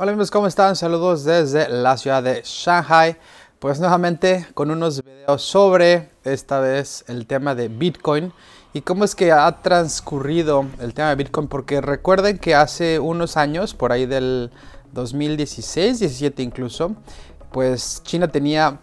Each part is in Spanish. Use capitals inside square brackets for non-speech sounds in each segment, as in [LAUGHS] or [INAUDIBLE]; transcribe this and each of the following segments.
Hola amigos, ¿cómo están? Saludos desde la ciudad de Shanghai. Pues nuevamente con unos videos sobre esta vez el tema de Bitcoin y cómo es que ha transcurrido el tema de Bitcoin porque recuerden que hace unos años, por ahí del 2016, 17 incluso, pues China tenía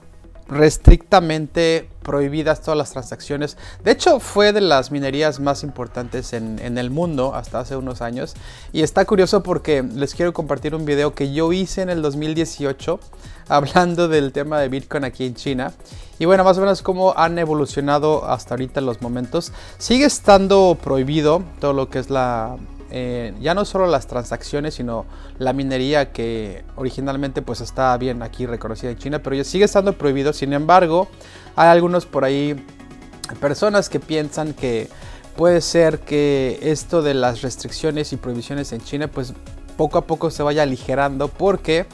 restrictamente prohibidas todas las transacciones. De hecho, fue de las minerías más importantes en, el mundo hasta hace unos años. Y está curioso porque les quiero compartir un video que yo hice en el 2018 [LAUGHS] hablando del tema de Bitcoin aquí en China. Y bueno, más o menos cómo han evolucionado hasta ahorita los momentos. Sigue estando prohibido todo lo que es la eh, ya no solo las transacciones, sino la minería que originalmente pues está bien aquí reconocida en China, pero ya sigue estando prohibido. Sin embargo, hay algunos por ahí personas que piensan que puede ser que esto de las restricciones y prohibiciones en China pues poco a poco se vaya aligerando porque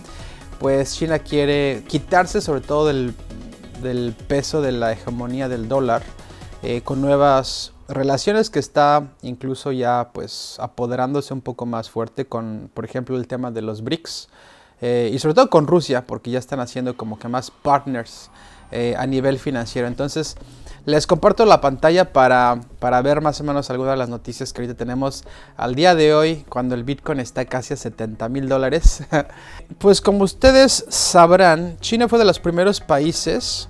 pues China quiere quitarse sobre todo del, peso de la hegemonía del dólar eh, con nuevas relaciones que está incluso ya pues apoderándose un poco más fuerte con, por ejemplo, el tema de los BRICS eh, y sobre todo con Rusia, porque ya están haciendo como que más partners eh, a nivel financiero. Entonces, les comparto la pantalla para, para ver más o menos algunas de las noticias que ahorita tenemos al día de hoy, cuando el Bitcoin está casi a 70 mil dólares. [LAUGHS] pues como ustedes sabrán, China fue de los primeros países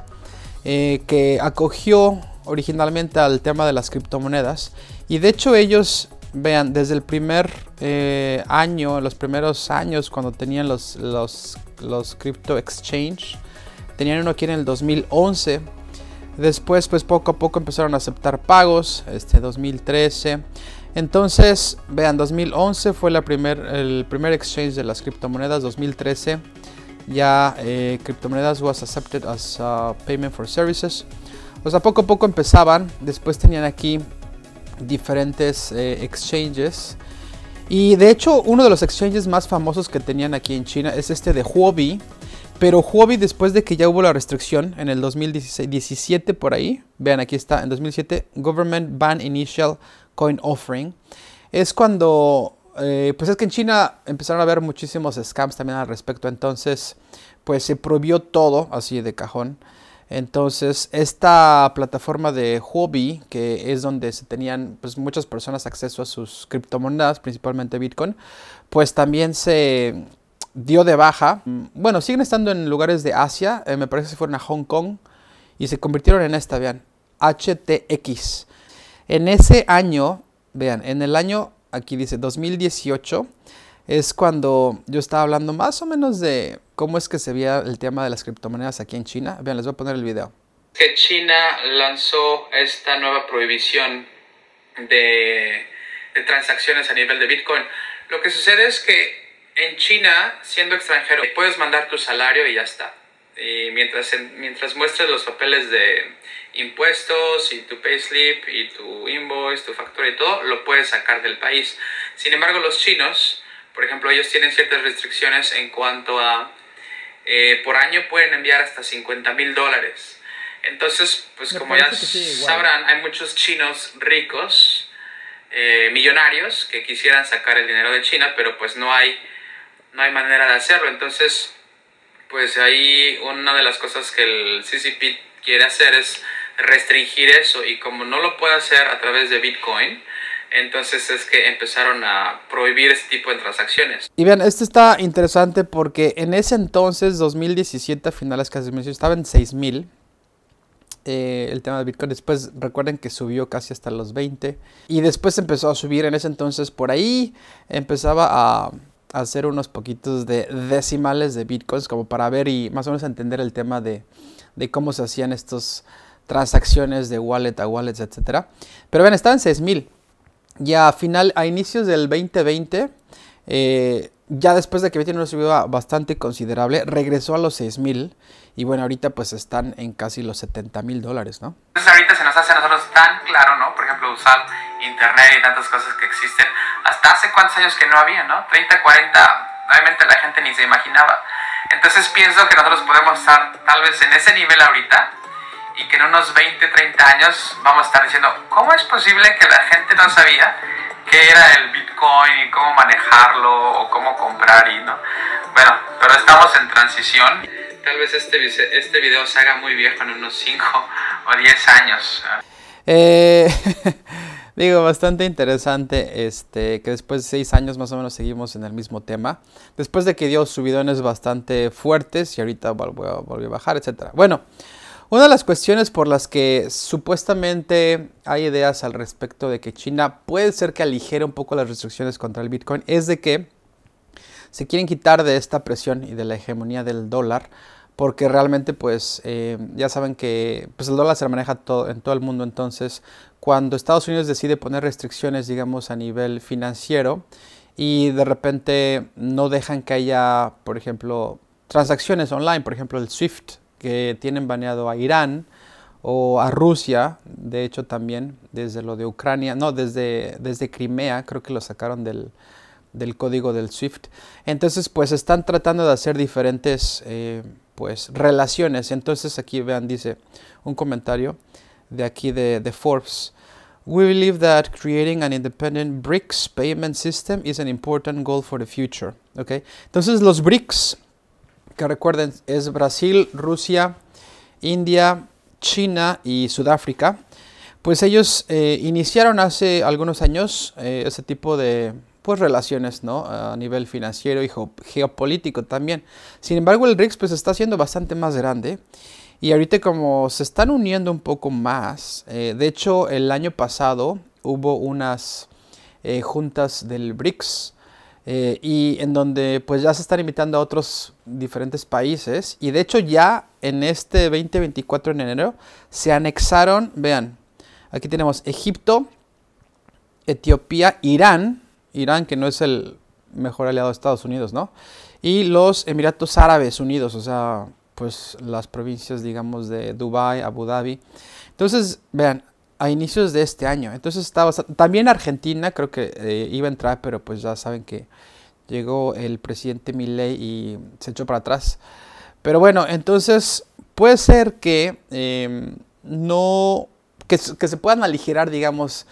eh, que acogió originalmente al tema de las criptomonedas. Y de hecho ellos, vean, desde el primer eh, año, los primeros años cuando tenían los, los, los crypto exchange, tenían uno aquí en el 2011. Después, pues poco a poco empezaron a aceptar pagos, este 2013. Entonces, vean, 2011 fue la primer, el primer exchange de las criptomonedas, 2013 ya eh, criptomonedas was accepted as uh, payment for services. Pues a poco a poco empezaban, después tenían aquí diferentes eh, exchanges. Y de hecho, uno de los exchanges más famosos que tenían aquí en China es este de Huobi. Pero Huobi, después de que ya hubo la restricción en el 2017 por ahí, vean aquí está, en 2007, Government Ban Initial Coin Offering, es cuando, eh, pues es que en China empezaron a haber muchísimos scams también al respecto, entonces, pues se prohibió todo así de cajón. Entonces, esta plataforma de hobby que es donde se tenían pues, muchas personas acceso a sus criptomonedas, principalmente Bitcoin, pues también se dio de baja. Bueno, siguen estando en lugares de Asia, eh, me parece que fueron a Hong Kong, y se convirtieron en esta, vean, HTX. En ese año, vean, en el año, aquí dice 2018, es cuando yo estaba hablando más o menos de cómo es que se veía el tema de las criptomonedas aquí en China. Vean, les voy a poner el video. Que China lanzó esta nueva prohibición de, de transacciones a nivel de Bitcoin. Lo que sucede es que en China, siendo extranjero, puedes mandar tu salario y ya está. Y mientras, mientras muestres los papeles de impuestos y tu payslip y tu invoice, tu factura y todo, lo puedes sacar del país. Sin embargo, los chinos por ejemplo, ellos tienen ciertas restricciones en cuanto a eh, por año pueden enviar hasta 50 mil dólares. Entonces, pues como ya sabrán, hay muchos chinos ricos, eh, millonarios, que quisieran sacar el dinero de China, pero pues no hay, no hay manera de hacerlo. Entonces, pues ahí una de las cosas que el CCP quiere hacer es restringir eso y como no lo puede hacer a través de Bitcoin, entonces es que empezaron a prohibir este tipo de transacciones. Y vean, esto está interesante porque en ese entonces, 2017, a finales casi mencioné, estaba en 6000. Eh, el tema de Bitcoin. Después recuerden que subió casi hasta los 20. Y después empezó a subir en ese entonces por ahí. Empezaba a, hacer unos poquitos de decimales de bitcoins como para ver y más o menos entender el tema de, cómo se hacían estas transacciones de wallet a wallet, etcétera. Pero vean, estaba en 6000 ya a final, a inicios del 2020, eh, ya después de que había tenido subida bastante considerable, regresó a los $6,000 y bueno, ahorita pues están en casi los 70 mil dólares, ¿no? Entonces ahorita se nos hace a nosotros tan claro, ¿no? Por ejemplo, usar internet y tantas cosas que existen. Hasta hace cuántos años que no había, ¿no? 30, 40, obviamente la gente ni se imaginaba. Entonces pienso que nosotros podemos estar tal vez en ese nivel ahorita, y que en unos 20, 30 años vamos a estar diciendo, ¿cómo es posible que la gente no sabía qué era el Bitcoin y cómo manejarlo o cómo comprar y no? Bueno, pero estamos en transición. Tal vez este, este video se haga muy viejo en unos 5 o 10 años. ¿eh? Eh, [LAUGHS] digo, bastante interesante este, que después de 6 años más o menos seguimos en el mismo tema. Después de que dio subidones bastante fuertes y ahorita volvió a bajar, etc. Bueno, una de las cuestiones por las que supuestamente hay ideas al respecto de que China puede ser que aligere un poco las restricciones contra el Bitcoin es de que se quieren quitar de esta presión y de la hegemonía del dólar porque realmente pues eh, ya saben que pues el dólar se maneja todo, en todo el mundo entonces cuando Estados Unidos decide poner restricciones digamos a nivel financiero y de repente no dejan que haya por ejemplo transacciones online por ejemplo el SWIFT que tienen baneado a Irán o a Rusia, de hecho también desde lo de Ucrania, no, desde, desde Crimea, creo que lo sacaron del, código del SWIFT. Entonces, pues están tratando de hacer diferentes eh, pues, relaciones. Entonces, aquí vean, dice un comentario de aquí de, Forbes. We believe that creating an independent BRICS payment system is an important goal for the future. Okay? Entonces, los BRICS que recuerden es Brasil, Rusia, India, China y Sudáfrica, pues ellos eh, iniciaron hace algunos años eh, ese tipo de pues, relaciones ¿no? a nivel financiero y geopolítico también. Sin embargo, el BRICS pues, está siendo bastante más grande y ahorita como se están uniendo un poco más, eh, de hecho el año pasado hubo unas juntas del BRICS eh, y en donde pues ya se están invitando a otros diferentes países y de hecho ya en este 2024 en enero se anexaron, vean, aquí tenemos Egipto, Etiopía, Irán, Irán que no es el mejor aliado de Estados Unidos, ¿no? Y los Emiratos Árabes Unidos, o sea, pues las provincias digamos de Dubai, Abu Dhabi. Entonces, vean, a inicios de este año. Entonces estaba también Argentina, creo que eh, iba a entrar, pero pues ya saben que llegó el presidente Milley y se echó para atrás. Pero bueno, entonces puede ser que em, no que, se puedan aligerar, digamos,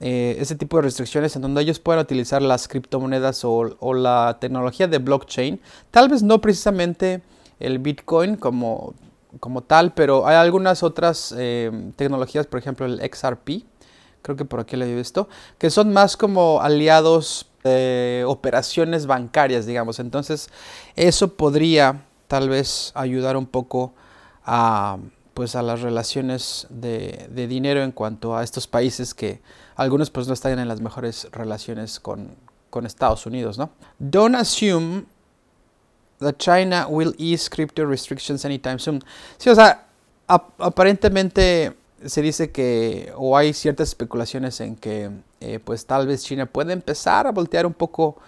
eh, ese tipo de restricciones en donde ellos puedan utilizar las criptomonedas o, o la tecnología de blockchain. Tal vez no precisamente el Bitcoin como como tal, pero hay algunas otras eh, tecnologías, por ejemplo el XRP, creo que por aquí le he visto, que son más como aliados de eh, operaciones bancarias, digamos. Entonces, eso podría tal vez ayudar un poco a pues a las relaciones de, dinero en cuanto a estos países que algunos pues no están en las mejores relaciones con, Estados Unidos, ¿no? Don't assume that China will ease crypto restrictions anytime soon. Sí, o sea, aparentemente se dice que o hay ciertas especulaciones en que eh, pues tal vez China puede empezar a voltear un poco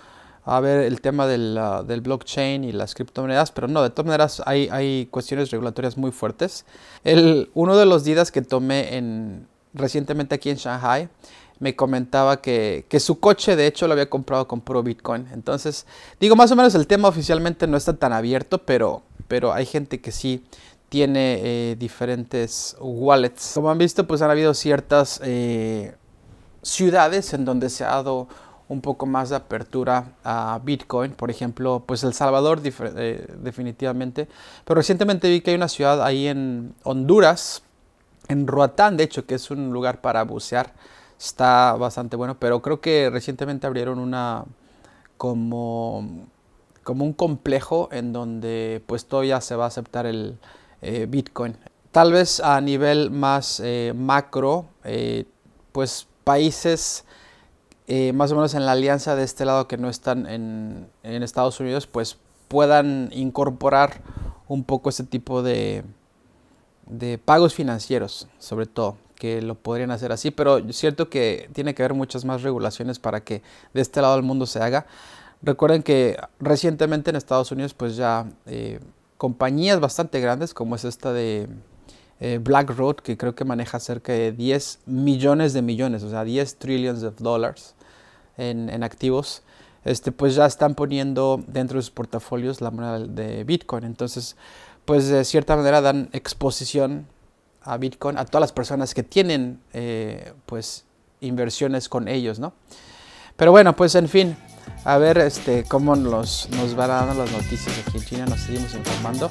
a ver el tema del, ah, del blockchain y las criptomonedas, pero no, de todas maneras hay, hay cuestiones regulatorias muy fuertes. El, uno de los días que tomé en, recientemente aquí en Shanghai me comentaba que, su coche de hecho lo había comprado con puro Bitcoin. Entonces, digo, más o menos el tema oficialmente no está tan abierto, pero, pero hay gente que sí tiene eh, diferentes wallets. Como han visto, pues han habido ciertas eh, ciudades en donde se ha dado un poco más de apertura a Bitcoin, por ejemplo, pues El Salvador eh, definitivamente, pero recientemente vi que hay una ciudad ahí en Honduras, en Roatán, de hecho, que es un lugar para bucear, está bastante bueno, pero creo que recientemente abrieron una como, como un complejo en donde pues todavía se va a aceptar el eh, Bitcoin. Tal vez a nivel más eh, macro, eh, pues países más o menos en la alianza de este lado que no están en, Estados Unidos, pues puedan incorporar un poco ese tipo de pagos financieros, sobre todo que lo podrían hacer así, pero es cierto que tiene que haber muchas más regulaciones para que de este lado del mundo se haga. Recuerden que recientemente en Estados Unidos pues ya eh, compañías bastante grandes como es esta de eh, BlackRock que creo que maneja cerca de 10 millones de millones, o sea 10 trillions de dólares en, en activos, este, pues ya están poniendo dentro de sus portafolios la moneda de Bitcoin. Entonces, pues de cierta manera dan exposición a Bitcoin a todas las personas que tienen eh, pues inversiones con ellos, ¿no? Pero bueno, pues en fin, a ver este, cómo nos, nos van dando las noticias aquí en China, nos seguimos informando.